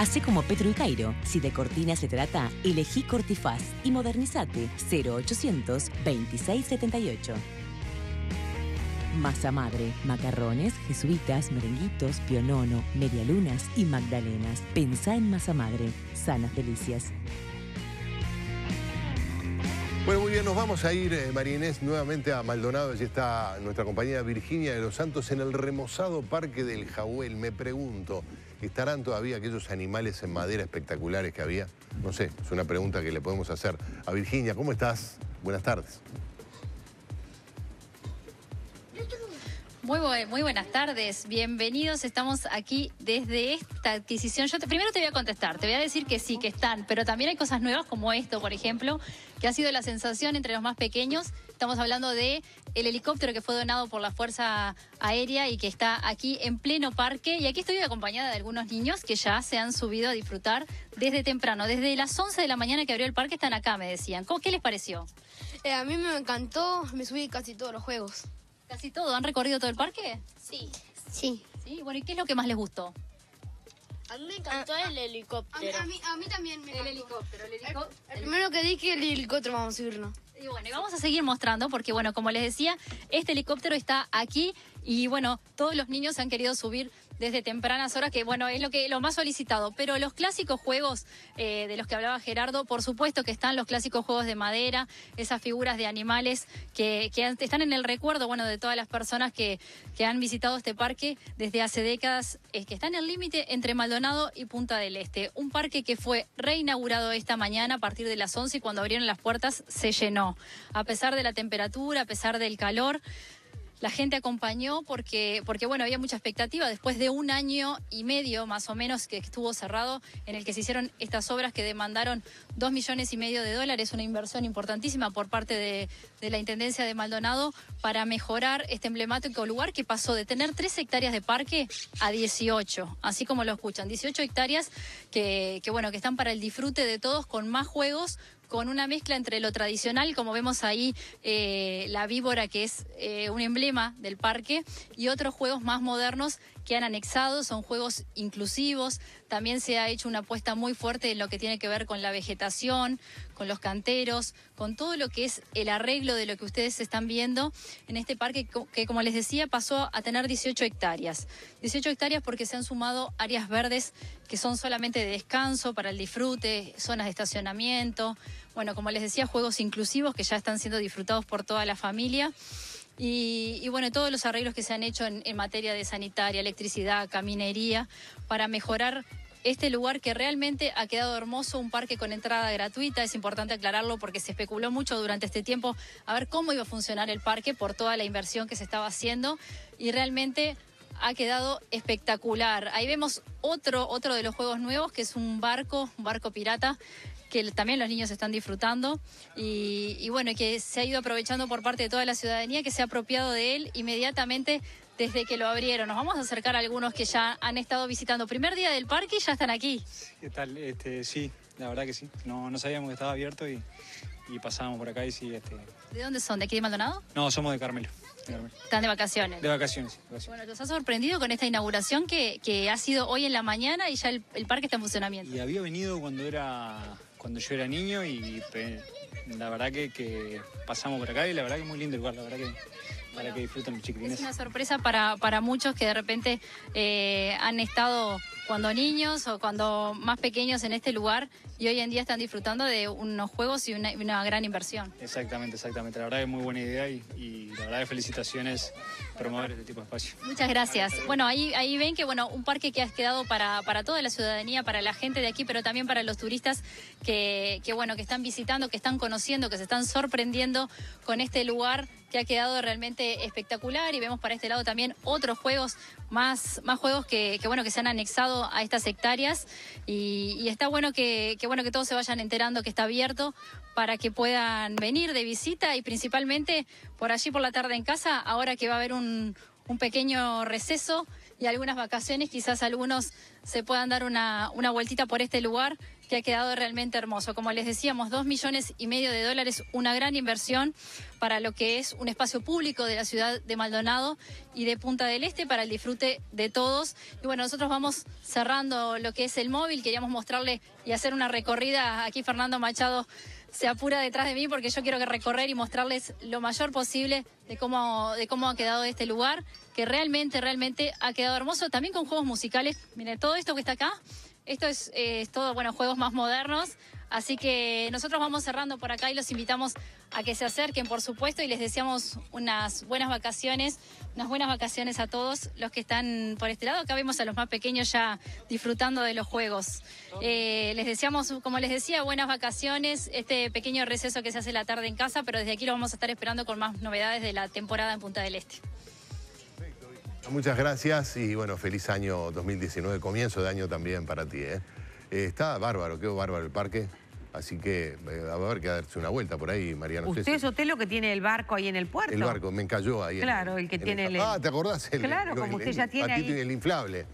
...hace como Petro y Cairo. Si de cortina se trata, elegí Cortifaz y modernizate 0800 2678. Masa madre, macarrones, jesuitas, merenguitos, pionono, medialunas y magdalenas. Pensá en masa madre, sanas delicias. Bueno, muy bien, nos vamos a ir, eh, marinés nuevamente a Maldonado. Allí está nuestra compañera Virginia de los Santos en el remozado Parque del Jaúel... Me pregunto, ¿Estarán todavía aquellos animales en madera espectaculares que había? No sé, es una pregunta que le podemos hacer. A Virginia, ¿cómo estás? Buenas tardes. Muy, muy, buenas tardes, bienvenidos. Estamos aquí desde esta adquisición. Yo primero te voy a contestar, te voy a decir que sí, que están, pero también hay cosas nuevas como esto, por ejemplo, que ha sido la sensación entre los más pequeños Estamos hablando de el helicóptero que fue donado por la Fuerza Aérea y que está aquí en pleno parque. Y aquí estoy acompañada de algunos niños que ya se han subido a disfrutar desde temprano. Desde las 11 de la mañana que abrió el parque están acá, me decían. ¿Qué les pareció? Eh, a mí me encantó, me subí casi todos los juegos. ¿Casi todo? ¿Han recorrido todo el parque? Sí. Sí. Sí, bueno, ¿y qué es lo que más les gustó? A mí me encantó ah, el helicóptero. A mí, también me encantó. El helicóptero, el El, primero que dije el helicóptero, vamos a subirnos. Y bueno, vamos a seguir mostrando porque, bueno, como les decía, este helicóptero está aquí y, bueno, todos los niños han querido subir desde tempranas horas, que bueno, es lo que lo más solicitado. Pero los clásicos juegos eh, de los que hablaba Gerardo, por supuesto que están los clásicos juegos de madera, esas figuras de animales que, están en el recuerdo, bueno, de todas las personas que, que han visitado este parque desde hace décadas, es que está en el límite entre Maldonado y Punta del Este. Un parque que fue reinaugurado esta mañana a partir de las 11 y cuando abrieron las puertas se llenó. A pesar de la temperatura, a pesar del calor, la gente acompañó porque, porque bueno, había mucha expectativa después de un año y medio más o menos que estuvo cerrado en el que se hicieron estas obras que demandaron dos millones y medio de dólares, una inversión importantísima por parte de, la Intendencia de Maldonado para mejorar este emblemático lugar que pasó de tener tres hectáreas de parque a 18, así como lo escuchan, 18 hectáreas que, que bueno, que están para el disfrute de todos con más juegos, con una mezcla entre lo tradicional, como vemos ahí eh, la víbora, que es eh, un emblema del parque, y otros juegos más modernos que han anexado, son juegos inclusivos. También se ha hecho una apuesta muy fuerte en lo que tiene que ver con la vegetación, con los canteros, con todo lo que es el arreglo de lo que ustedes están viendo en este parque que, como les decía, pasó a tener 18 hectáreas. 18 hectáreas porque se han sumado áreas verdes que son solamente de descanso para el disfrute, zonas de estacionamiento, bueno, como les decía, juegos inclusivos que ya están siendo disfrutados por toda la familia. Y, bueno, todos los arreglos que se han hecho en, en materia de sanitaria, electricidad, caminería, para mejorar este lugar que realmente ha quedado hermoso, un parque con entrada gratuita, es importante aclararlo porque se especuló mucho durante este tiempo a ver cómo iba a funcionar el parque por toda la inversión que se estaba haciendo y realmente ha quedado espectacular. Ahí vemos otro, otro de los juegos nuevos, que es un barco, un barco pirata, que también los niños están disfrutando y, bueno, que se ha ido aprovechando por parte de toda la ciudadanía, que se ha apropiado de él inmediatamente desde que lo abrieron. Nos vamos a acercar a algunos que ya han estado visitando. Primer día del parque y ya están aquí. ¿Qué tal? Este, sí, la verdad que sí. No, no sabíamos que estaba abierto y y pasábamos por acá y sí. Este... ¿De dónde son? ¿De aquí de Maldonado? No, somos de Carmelo. Están de vacaciones. De vacaciones, Bueno, ¿los has sorprendido con esta inauguración que, ha sido hoy en la mañana y ya el, parque está en funcionamiento? Y había venido cuando era cuando yo era niño y la verdad que, que, pasamos por acá y la verdad que es muy lindo el lugar, la verdad que para que disfruten los chiquitines. Es una sorpresa para, muchos que de repente eh, han estado cuando niños o cuando más pequeños en este lugar y hoy en día están disfrutando de unos juegos y una, gran inversión. Exactamente, exactamente. La verdad es muy buena idea y, la verdad es felicitaciones promover este tipo de espacio. Muchas gracias. Bueno, ahí, ahí ven que bueno, un parque que ha quedado para, toda la ciudadanía, para la gente de aquí, pero también para los turistas que, que bueno, que están visitando, que están conociendo, que se están sorprendiendo con este lugar que ha quedado realmente espectacular y vemos para este lado también otros juegos, más, más juegos que, bueno, que se han anexado a estas hectáreas y, está bueno que, que, bueno que todos se vayan enterando que está abierto para que puedan venir de visita y principalmente por allí por la tarde en casa, ahora que va a haber un, pequeño receso y algunas vacaciones, quizás algunos se puedan dar una, una vueltita por este lugar que ha quedado realmente hermoso. Como les decíamos, dos millones y medio de dólares, una gran inversión para lo que es un espacio público de la ciudad de Maldonado y de Punta del Este para el disfrute de todos. Y bueno, nosotros vamos cerrando lo que es el móvil, queríamos mostrarle y hacer una recorrida. Aquí Fernando Machado se apura detrás de mí porque yo quiero recorrer y mostrarles lo mayor posible de cómo, de cómo ha quedado este lugar, que realmente, realmente ha quedado hermoso, también con juegos musicales. Miren, todo esto que está acá esto eh, es, todo, bueno, juegos más modernos. Así que nosotros vamos cerrando por acá y los invitamos a que se acerquen, por supuesto, y les deseamos unas buenas vacaciones, unas buenas vacaciones a todos los que están por este lado. Acá vemos a los más pequeños ya disfrutando de los juegos. Eh, les deseamos, como les decía, buenas vacaciones, este pequeño receso que se hace la tarde en casa, pero desde aquí lo vamos a estar esperando con más novedades de la temporada en Punta del Este. Muchas gracias y bueno, feliz año 2019, comienzo de año también para ti. ¿eh? ¿eh? está bárbaro, quedó bárbaro el parque. Así que va eh, a haber que darse una vuelta por ahí, Mariano. Usted es hotel lo que tiene el barco ahí en el puerto. El barco, me encalló ahí. Claro, el que tiene el, Ah, ¿te acordás? claro, como usted ya tiene El inflable.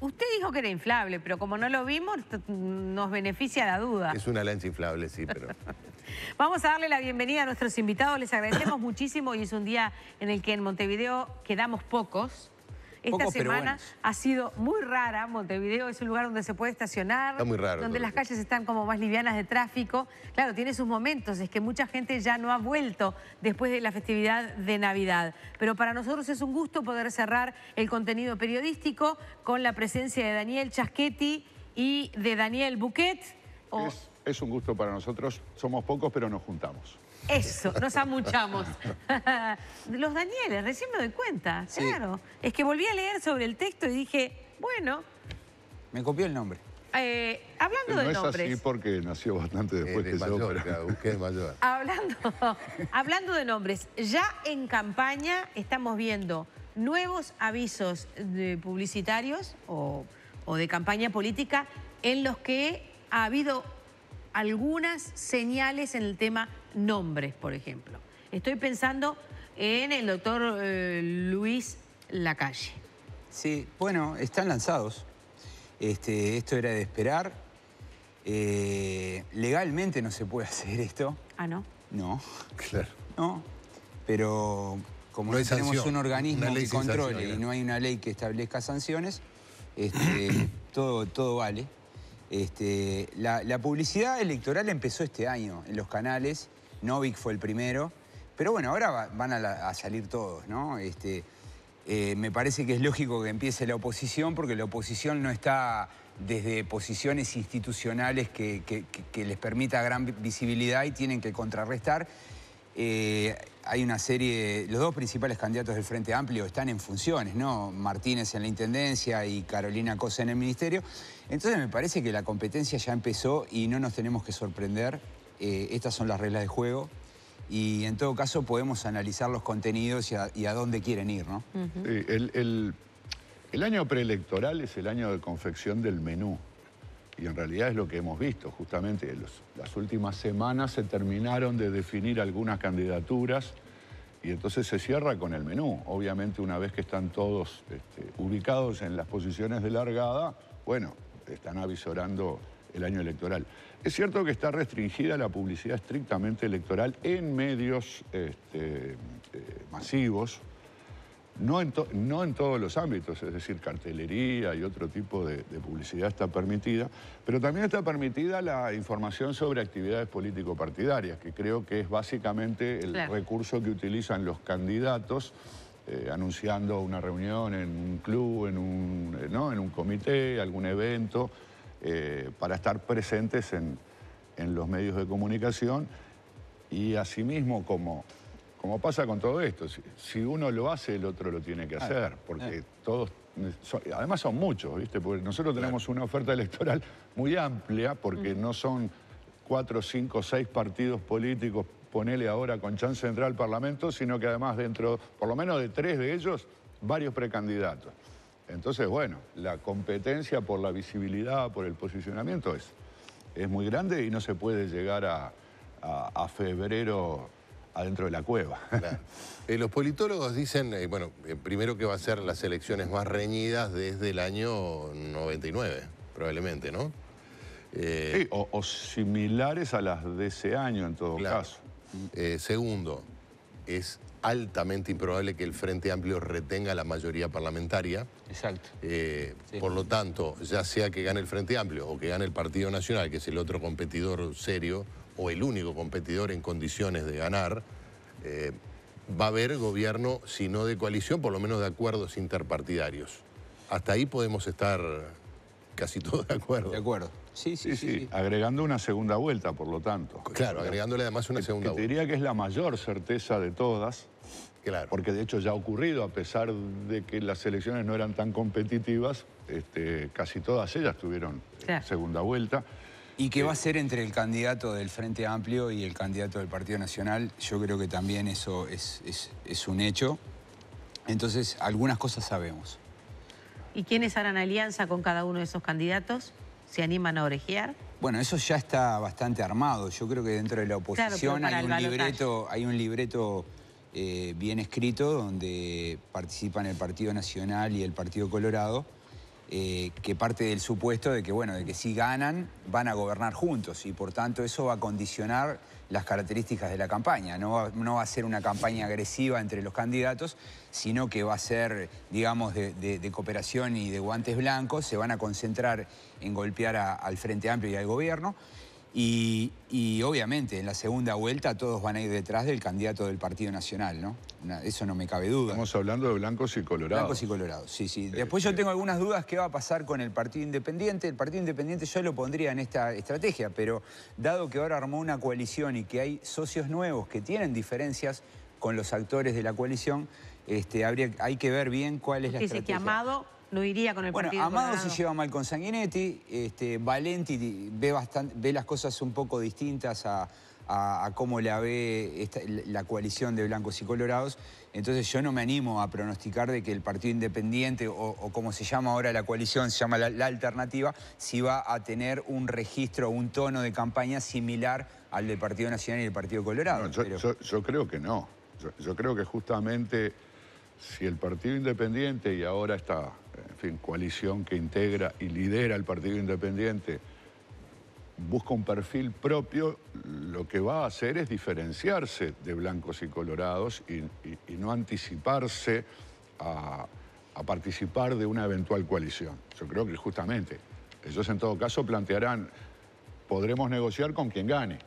Usted dijo que era inflable, pero como no lo vimos, nos beneficia la duda. Es una lancha inflable, sí, pero... Vamos a darle la bienvenida a nuestros invitados. Les agradecemos muchísimo y es un día en el que en Montevideo quedamos pocos. Esta semana ha sido muy rara. Montevideo es un lugar donde se puede estacionar. Está muy raro. Donde las calles están como más livianas de tráfico. Claro, tiene sus momentos. Es que mucha gente ya no ha vuelto después de la festividad de Navidad. Pero para nosotros es un gusto poder cerrar el contenido periodístico con la presencia de Daniel Chaschetti y de Daniel Buquet. Es un gusto para nosotros. Somos pocos, pero nos juntamos. Eso, nos amuchamos. Los Danieles, recién me doy cuenta, claro. Es que volví a leer sobre el texto y dije, bueno... Me copió el nombre. Eh, hablando de nombres... No es así porque nació bastante después de que mayor, yo, mayor. hablando, de nombres, ya en campaña estamos viendo nuevos avisos de publicitarios o, o de campaña política en los que ha habido algunas señales en el tema nombres, por ejemplo. Estoy pensando en el doctor eh, Luis Lacalle. Sí, bueno, están lanzados. Este, esto era de esperar. Eh, legalmente no se puede hacer esto. Ah, ¿no? No. Claro. No, pero como no, tenemos un organismo que controle y no hay una ley que establezca sanciones, este, todo, todo vale. Este, la, publicidad electoral empezó este año en los canales, Novik fue el primero, pero bueno, ahora van a, salir todos, ¿no? Este, eh, me parece que es lógico que empiece la oposición porque la oposición no está desde posiciones institucionales que, les permita gran visibilidad y tienen que contrarrestar. Eh, hay una serie, los dos principales candidatos del Frente Amplio están en funciones, ¿no? Martínez en la Intendencia y Carolina Cosa en el Ministerio. Entonces me parece que la competencia ya empezó y no nos tenemos que sorprender. Eh, estas son las reglas de juego y en todo caso podemos analizar los contenidos y a, dónde quieren ir, ¿no? el año preelectoral es el año de confección del menú y en realidad es lo que hemos visto, justamente las últimas semanas se terminaron de definir algunas candidaturas y entonces se cierra con el menú. Obviamente una vez que están todos este, ubicados en las posiciones de largada, bueno, están avisorando el año electoral. Es cierto que está restringida la publicidad estrictamente electoral en medios este, eh, masivos, no en, todos los ámbitos, es decir, cartelería y otro tipo de, publicidad está permitida, pero también está permitida la información sobre actividades político-partidarias, que creo que es básicamente el recurso que utilizan los candidatos eh, anunciando una reunión en un club, en un, eh, en un comité, algún evento, eh, para estar presentes en, en los medios de comunicación y asimismo como como pasa con todo esto, si uno lo hace, el otro lo tiene que hacer, porque eh. todos, además son muchos, ¿viste? Porque nosotros tenemos una oferta electoral muy amplia, porque mm. no son cuatro, cinco, seis partidos políticos, ponele ahora con chance de entrar al Parlamento, sino que además dentro, por lo menos de tres de ellos, varios precandidatos. Entonces, bueno, la competencia por la visibilidad, por el posicionamiento es, es muy grande y no se puede llegar a, a febrero adentro de la cueva. Eh, los politólogos dicen, eh, bueno, eh, primero que va a ser las elecciones más reñidas desde el año 99, probablemente, ¿no? sí, o, similares a las de ese año en todo caso. segundo, es altamente improbable que el Frente Amplio retenga la mayoría parlamentaria. Exacto. Por lo tanto, ya sea que gane el Frente Amplio o que gane el Partido Nacional, que es el otro competidor serio, o el único competidor en condiciones de ganar, eh, va a haber gobierno, si no de coalición, por lo menos de acuerdos interpartidarios. Hasta ahí podemos estar casi todos de acuerdo. De acuerdo. Sí sí, sí, Agregando una segunda vuelta, por lo tanto. Claro, agregándole además una segunda que Yo diría que es la mayor certeza de todas. Claro. Porque de hecho ya ha ocurrido, a pesar de que las elecciones no eran tan competitivas, este, casi todas ellas tuvieron eh, segunda vuelta. Y que va a ser entre el candidato del Frente Amplio y el candidato del Partido Nacional, yo creo que también eso es, un hecho. Entonces, algunas cosas sabemos. ¿Y quiénes harán alianza con cada uno de esos candidatos? ¿Se animan a orejear? Bueno, eso ya está bastante armado. Yo creo que dentro de la oposición hay, un libreto, hay, un libreto, eh, bien escrito donde participan el Partido Nacional y el Partido Colorado eh, que parte del supuesto de que, bueno, de que si ganan van a gobernar juntos y por tanto eso va a condicionar las características de la campaña. No va, a ser una campaña agresiva entre los candidatos, sino que va a ser, digamos, de, cooperación y de guantes blancos. Se van a concentrar en golpear al Frente Amplio y al gobierno. Y, obviamente en la segunda vuelta todos van a ir detrás del candidato del Partido Nacional, ¿no? eso no me cabe duda. Estamos hablando de blancos y colorados. Blancos y colorados, sí, sí. Eh, Después yo eh. tengo algunas dudas qué va a pasar con el Partido Independiente. El Partido Independiente yo lo pondría en esta estrategia, pero dado que ahora armó una coalición y que hay socios nuevos que tienen diferencias con los actores de la coalición, este, habría, hay que ver bien cuál es la estrategia no con el partido. Amado se lleva mal con Sanguinetti, este, Valenti ve, bastante, ve las cosas un poco distintas a, cómo la ve la coalición de blancos y colorados. Entonces yo no me animo a pronosticar de que el Partido Independiente, o, como se llama ahora la coalición, se llama la, alternativa, si va a tener un registro, un tono de campaña similar al del Partido Nacional y el Partido Colorado. yo, creo que no. yo creo que justamente si el Partido Independiente y ahora está en fin, coalición que integra y lidera el Partido Independiente, busca un perfil propio, lo que va a hacer es diferenciarse de blancos y colorados y, no anticiparse a, participar de una eventual coalición. Yo creo que justamente ellos en todo caso plantearán, podremos negociar con quien gane,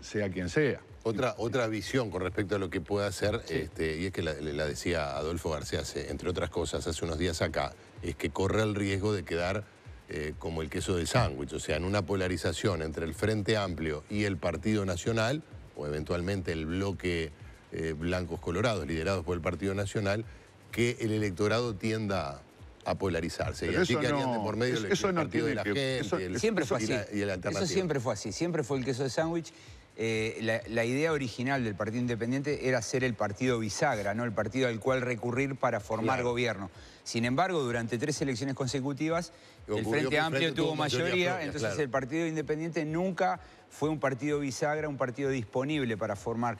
sea quien sea. Otra, otra visión con respecto a lo que puede hacer, este, y es que la, decía Adolfo García, entre otras cosas, hace unos días acá, es que corre el riesgo de quedar eh, como el queso de sándwich, o sea, en una polarización entre el Frente Amplio y el Partido Nacional, o eventualmente el bloque eh, blancos colorados, liderados por el Partido Nacional, que el electorado tienda a polarizarse. y así que no, por medio el, partido de la gente. siempre fue así. Y la, eso siempre fue así. Siempre fue el queso de sándwich eh, la, idea original del Partido Independiente era ser el partido bisagra, ¿no? el partido al cual recurrir para formar gobierno. Sin embargo, durante tres elecciones consecutivas, el Frente Amplio tuvo mayoría, entonces el Partido Independiente nunca fue un partido bisagra, un partido disponible para formar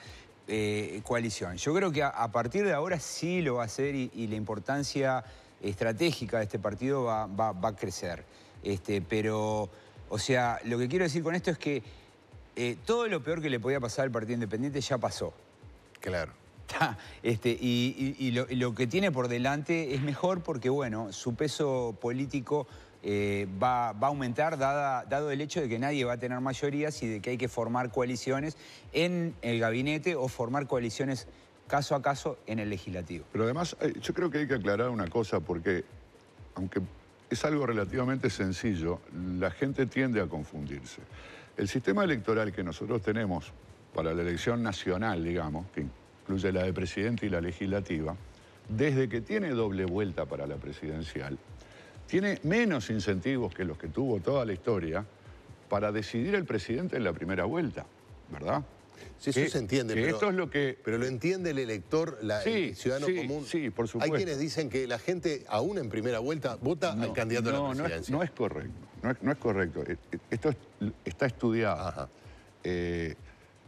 eh, coalición. Yo creo que a, partir de ahora sí lo va a hacer y, la importancia estratégica de este partido va, a crecer. Este, pero, o sea, lo que quiero decir con esto es que eh, todo lo peor que le podía pasar al Partido Independiente ya pasó. Claro. Este, y, lo, que tiene por delante es mejor porque, bueno, su peso político eh, va, a aumentar dado el hecho de que nadie va a tener mayorías y de que hay que formar coaliciones en el gabinete o formar coaliciones caso a caso en el legislativo. Pero además, eh, yo creo que hay que aclarar una cosa porque, aunque es algo relativamente sencillo, la gente tiende a confundirse. El sistema electoral que nosotros tenemos para la elección nacional, digamos, que incluye la de presidente y la legislativa, desde que tiene doble vuelta para la presidencial, tiene menos incentivos que los que tuvo toda la historia para decidir el presidente en la primera vuelta, ¿verdad? Sí, eso se entiende. pero, esto es lo que... Pero lo entiende el elector, la, ciudadano común. Sí, por supuesto. Hay quienes dicen que la gente, aún en primera vuelta, vota al candidato no, la presidencia. No no es correcto. No es, correcto. E, e, esto está estudiado. Eh,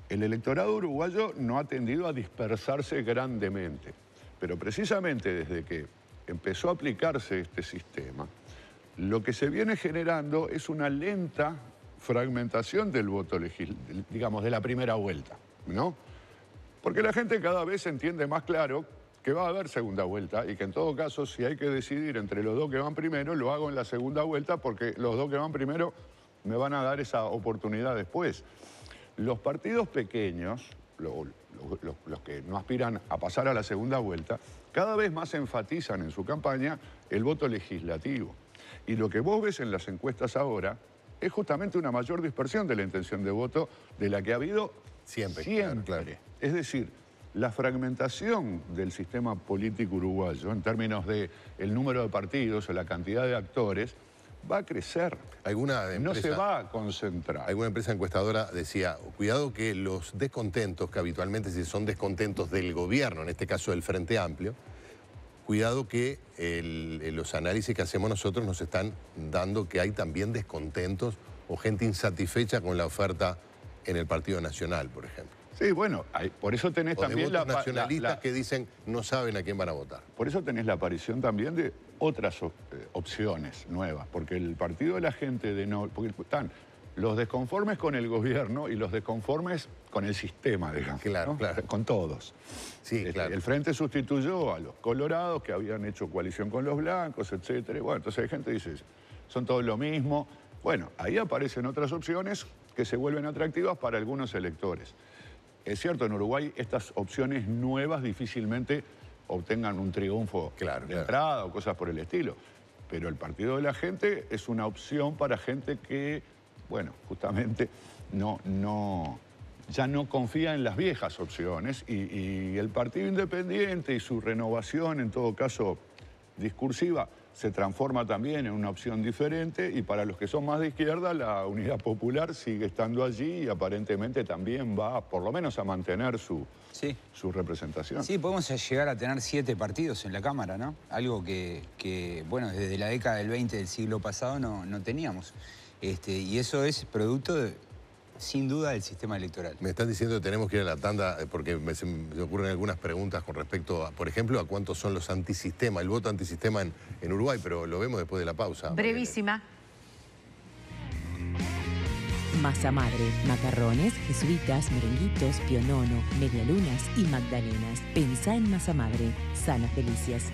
el electorado uruguayo no ha tendido a dispersarse grandemente, pero precisamente desde que empezó a aplicarse este sistema, lo que se viene generando es una lenta fragmentación del voto, digamos, de la primera vuelta, ¿no? Porque la gente cada vez entiende más claro que va a haber segunda vuelta y que en todo caso si hay que decidir entre los dos que van primero, lo hago en la segunda vuelta porque los dos que van primero me van a dar esa oportunidad después. Los partidos pequeños, los, que no aspiran a pasar a la segunda vuelta, cada vez más enfatizan en su campaña el voto legislativo. Y lo que vos ves en las encuestas ahora es justamente una mayor dispersión de la intención de voto de la que ha habido siempre. claro. Es decir, la fragmentación del sistema político uruguayo en términos de el número de partidos o la cantidad de actores va a crecer. no se va a concentrar. Alguna empresa encuestadora decía, cuidado que los descontentos, que habitualmente si son descontentos del gobierno, en este caso del Frente Amplio, cuidado que eh, los análisis que hacemos nosotros nos están dando que hay también descontentos o gente insatisfecha con la oferta en el Partido Nacional, por ejemplo. Sí, bueno, por eso tenés también los nacionalistas que dicen no saben a quién van a votar. Por eso tenés la aparición también de otras eh, opciones nuevas, porque el partido de la gente de no, porque están los desconformes con el gobierno y los desconformes con el sistema, digamos. Claro, claro. Con todos. Sí, este, claro. El Frente sustituyó a los colorados que habían hecho coalición con los blancos, etcétera. Bueno, entonces hay gente que dice, son todos lo mismo. Bueno, ahí aparecen otras opciones que se vuelven atractivas para algunos electores. Es cierto, en Uruguay estas opciones nuevas difícilmente obtengan un triunfo claro, de entrada o cosas por el estilo. Pero el partido de la gente es una opción para gente que, bueno, justamente no, no, ya no confía en las viejas opciones. y el partido independiente y su renovación, en todo caso discursiva, se transforma también en una opción diferente y para los que son más de izquierda la Unidad Popular sigue estando allí y aparentemente también va por lo menos a mantener su, su representación. Sí, podemos llegar a tener siete partidos en la Cámara, ¿no? Algo que, que bueno, desde la década del 20 del siglo pasado no, no teníamos. Este, y eso es producto de, sin duda el sistema electoral. Me están diciendo que tenemos que ir a la tanda eh, porque me, ocurren algunas preguntas con respecto, a, por ejemplo, a cuántos son los antisistemas, el voto antisistema en, Uruguay, pero lo vemos después de la pausa. Brevísima. Masa madre, macarrones, jesuitas, merenguitos, pionono, medialunas y magdalenas. Pensá en masa madre, sanas delicias.